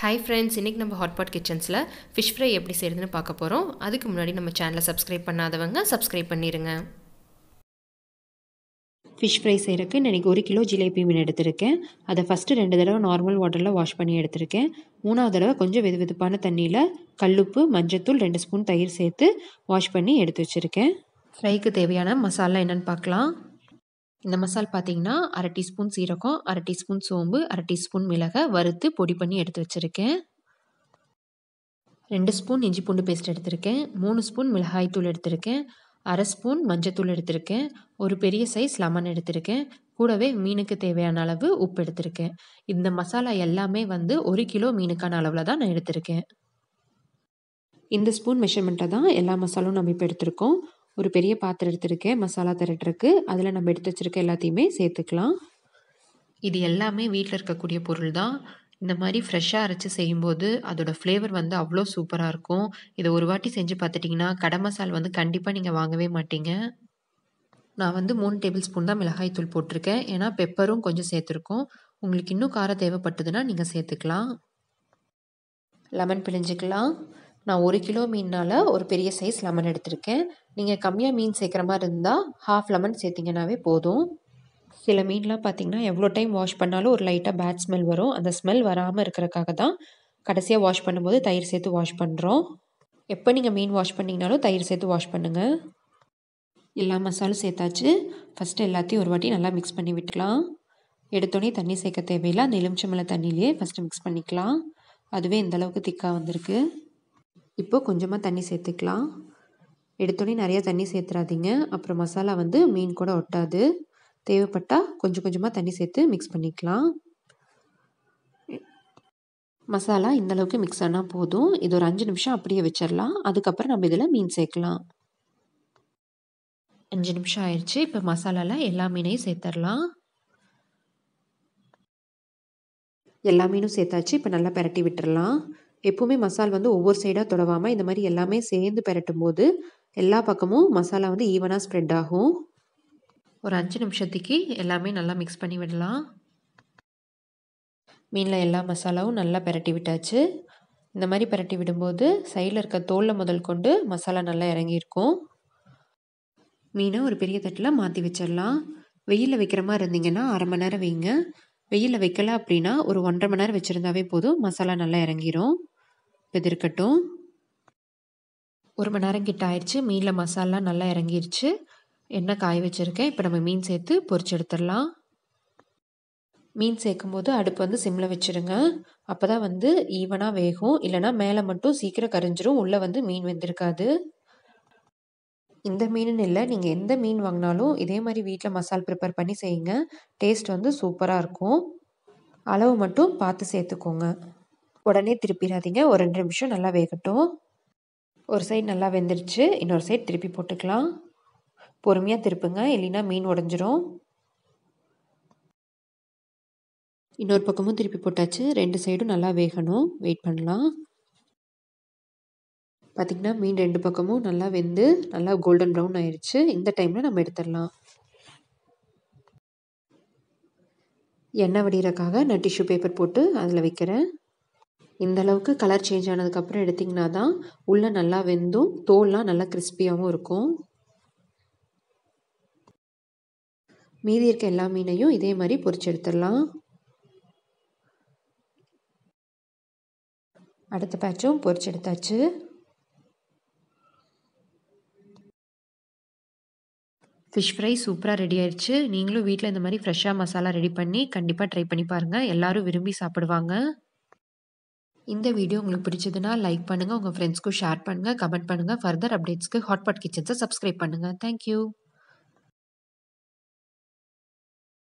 hi friends இன்றைக்கி நம்ம HotPot கிச்சன்ஸில் fish fry எப்படி செய்கிறதுன்னு பார்க்க போகிறோம் அதுக்கு முன்னாடி நம்ம சேனலை சப்ஸ்கிரைப் பண்ணாதவங்க சப்ஸ்கிரைப் பண்ணிடுங்க ஃபிஷ் ஃப்ரை செய்கிறக்கு இன்றைக்கி ஒரு கிலோ ஜிலேபி மீன் எடுத்திருக்கேன் அதை ஃபஸ்ட்டு ரெண்டு தடவை நார்மல் வாட்டரில் வாஷ் பண்ணி எடுத்திருக்கேன் மூணாவது தடவை கொஞ்சம் வெது வெதுப்பான தண்ணியில் கல்லுப்பு மஞ்சத்தூள் ரெண்டு ஸ்பூன் தயிர் சேர்த்து வாஷ் பண்ணி எடுத்து வச்சுருக்கேன் ஃப்ரைக்கு தேவையான மசாலா என்னென்னு பார்க்கலாம் இந்த மசால் பார்த்தீங்கன்னா அரை டீஸ்பூன் சீரகம் அரை டீஸ்பூன் சோம்பு அரை டீஸ்பூன் மிளகை வறுத்து பொடி பண்ணி எடுத்து வச்சுருக்கேன் ரெண்டு ஸ்பூன் இஞ்சி பூண்டு பேஸ்ட் எடுத்திருக்கேன் மூணு ஸ்பூன் மிளகாய் தூள் எடுத்திருக்கேன் அரை ஸ்பூன் மஞ்சத்தூள் எடுத்திருக்கேன் ஒரு பெரிய சைஸ் லெமன் எடுத்திருக்கேன் கூடவே மீனுக்கு தேவையான அளவு உப்பு எடுத்திருக்கேன் இந்த மசாலா எல்லாமே வந்து ஒரு கிலோ மீனுக்கான அளவில் தான் நான் எடுத்திருக்கேன் இந்த ஸ்பூன் மெஷர்மெண்ட்டை தான் எல்லா மசாலும் நம்ம இப்போ எடுத்திருக்கோம் ஒரு பெரிய பாத்திரம் எடுத்துருக்கேன் மசாலா திரட்டுறக்கு அதில் நம்ம எடுத்து வச்சுருக்க எல்லாத்தையுமே சேர்த்துக்கலாம் இது எல்லாமே வீட்டில் இருக்கக்கூடிய பொருள் தான் இந்த மாதிரி ஃப்ரெஷ்ஷாக அரைச்சி செய்யும்போது அதோடய ஃப்ளேவர் வந்து அவ்வளோ சூப்பராக இருக்கும் இதை ஒரு வாட்டி செஞ்சு பார்த்துட்டிங்கன்னா கடை மசால் வந்து கண்டிப்பாக நீங்கள் வாங்கவே மாட்டீங்க நான் வந்து மூணு டேபிள் ஸ்பூன் தான் மிளகாய் தூள் போட்டிருக்கேன் ஏன்னா பெப்பரும் கொஞ்சம் சேர்த்துருக்கோம் உங்களுக்கு இன்னும் காரம் தேவைப்பட்டதுன்னா நீங்கள் சேர்த்துக்கலாம் லெமன் பிழிஞ்சிக்கலாம் நான் ஒரு கிலோ மீனால் ஒரு பெரிய சைஸ் லெமன் எடுத்திருக்கேன் நீங்கள் கம்மியாக மீன் சேர்க்குற மாதிரி இருந்தால் ஹாஃப் லெமன் சேர்த்திங்கனாவே போதும் சில மீன்லாம் பார்த்தீங்கன்னா எவ்வளோ டைம் வாஷ் பண்ணாலும் ஒரு லைட்டாக பேட் ஸ்மெல் வரும் அந்த ஸ்மெல் வராமல் இருக்கிறக்காக தான் கடைசியாக வாஷ் பண்ணும்போது தயிர் சேர்த்து வாஷ் பண்ணுறோம் எப்போ நீங்கள் மீன் வாஷ் பண்ணிங்கனாலும் தயிர் சேர்த்து வாஷ் பண்ணுங்கள் எல்லா மசாலும் சேர்த்தாச்சு ஃபஸ்ட்டு எல்லாத்தையும் ஒரு வாட்டி நல்லா மிக்ஸ் பண்ணி விட்டுக்கலாம் எடுத்தோடனே தண்ணி சேர்க்க தேவையில்லை அந்த எலுமிச்சம்பழ தண்ணியிலே ஃபஸ்ட்டு மிக்ஸ் பண்ணிக்கலாம் அதுவே இந்தளவுக்கு திக்காக வந்திருக்கு இப்போது கொஞ்சமாக தண்ணி சேர்த்துக்கலாம் எடுத்தோடனே நிறையா தண்ணி சேர்த்துறாதீங்க அப்புறம் மசாலா வந்து மீன் கூட ஒட்டாது தேவைப்பட்டால் கொஞ்சம் கொஞ்சமாக தண்ணி சேர்த்து மிக்ஸ் பண்ணிக்கலாம் மசாலா இந்தளவுக்கு மிக்ஸ் ஆனால் போதும் இது ஒரு அஞ்சு நிமிஷம் அப்படியே வச்சிடலாம் அதுக்கப்புறம் நம்ம இதில் மீன் சேர்க்கலாம் அஞ்சு நிமிஷம் ஆயிடுச்சு இப்போ மசாலாவில் எல்லா மீனையும் சேர்த்துடலாம் எல்லா மீனும் சேர்த்தாச்சு இப்போ நல்லா பெரட்டி விட்டுடலாம் எப்போவுமே மசால் வந்து ஒவ்வொரு சைடாக தொடவாமல் இந்த மாதிரி எல்லாமே சேர்ந்து பெரட்டும் போது எல்லா பக்கமும் மசாலா வந்து ஈவனாக ஸ்ப்ரெட் ஆகும் ஒரு அஞ்சு நிமிஷத்துக்கு எல்லாமே நல்லா மிக்ஸ் பண்ணி விடலாம் மீனில் எல்லா மசாலாவும் நல்லா பெரட்டி விட்டாச்சு இந்த மாதிரி பெரட்டி விடும்போது சைடில் இருக்க தோலை முதல் கொண்டு மசாலா நல்லா இறங்கியிருக்கும் மீனை ஒரு பெரிய தட்டில் மாற்றி வச்சிடலாம் வெயிலில் வைக்கிற மாதிரி இருந்தீங்கன்னா அரை மணி நேரம் வைங்க வெயிலில் வைக்கல அப்படின்னா ஒரு ஒன்றரை மணி நேரம் வச்சுருந்தாவே போதும் மசாலா நல்லா இறங்கிரும் இப்போ இருக்கட்டும் ஒரு மணி நேரம் கிட்ட ஆயிடுச்சு மீனில் மசாலா நல்லா இறங்கிருச்சு எண்ணெய் காய வச்சுருக்கேன் இப்போ நம்ம மீன் சேர்த்து பொரிச்சு எடுத்துடலாம் மீன் சேர்க்கும்போது அடுப்பு வந்து சிம்மில் வச்சுருங்க அப்போ தான் வந்து ஈவனாக வேகும் இல்லைனா மேலே மட்டும் சீக்கிரம் கரைஞ்சிரும் உள்ளே வந்து மீன் வெந்திருக்காது இந்த மீனுன்னு இல்லை நீங்கள் எந்த மீன் வாங்கினாலும் இதே மாதிரி வீட்டில் மசால் ப்ரிப்பேர் பண்ணி செய்யுங்க டேஸ்ட் வந்து சூப்பராக இருக்கும் அளவு மட்டும் பார்த்து சேர்த்துக்கோங்க உடனே திருப்பிடாதீங்க ஒரு ரெண்டு நிமிஷம் நல்லா வேகட்டும் ஒரு சைடு நல்லா வெந்துருச்சு இன்னொரு சைடு திருப்பி போட்டுக்கலாம் பொறுமையாக திருப்புங்க இல்லைன்னா மீன் உடஞ்சிரும் இன்னொரு பக்கமும் திருப்பி போட்டாச்சு ரெண்டு சைடும் நல்லா வேகணும் வெயிட் பண்ணலாம் பார்த்திங்கன்னா மீன் ரெண்டு பக்கமும் நல்லா வெந்து நல்லா கோல்டன் ப்ரௌன் ஆயிடுச்சு இந்த டைமில் நம்ம எடுத்துடலாம் எண்ணெய் வடிகிறக்காக நான் டிஷ்யூ பேப்பர் போட்டு அதில் வைக்கிறேன் இந்தளவுக்கு கலர் சேஞ்ச் ஆனதுக்கப்புறம் எடுத்திங்கன்னா தான் உள்ளே நல்லா வெந்தும் தோல்லாம் நல்லா கிறிஸ்பியாகவும் இருக்கும் மீதி இருக்க எல்லா மீனையும் இதே மாதிரி பொரிச்சு எடுத்துடலாம் அடுத்த பேட்சும் பொரிச்சு எடுத்தாச்சு ஃபிஷ் ஃப்ரை சூப்பராக ரெடி ஆயிடுச்சு நீங்களும் வீட்டில் இந்த மாதிரி ஃப்ரெஷ்ஷாக மசாலா ரெடி பண்ணி கண்டிப்பாக ட்ரை பண்ணி பாருங்கள் எல்லோரும் விரும்பி சாப்பிடுவாங்க இந்த வீடியோ உங்களுக்கு பிடிச்சதுன்னா லைக் பண்ணுங்கள் உங்கள் ஃப்ரெண்ட்ஸ்க்கும் ஷேர் பண்ணுங்கள் கமெண்ட் பண்ணுங்கள் ஃபர்தர் அப்டேட்ஸ்க்கு ஹாட்பாட் கிச்சன்ஸை சப்ஸ்கிரைப் பண்ணுங்கள் தேங்க்யூ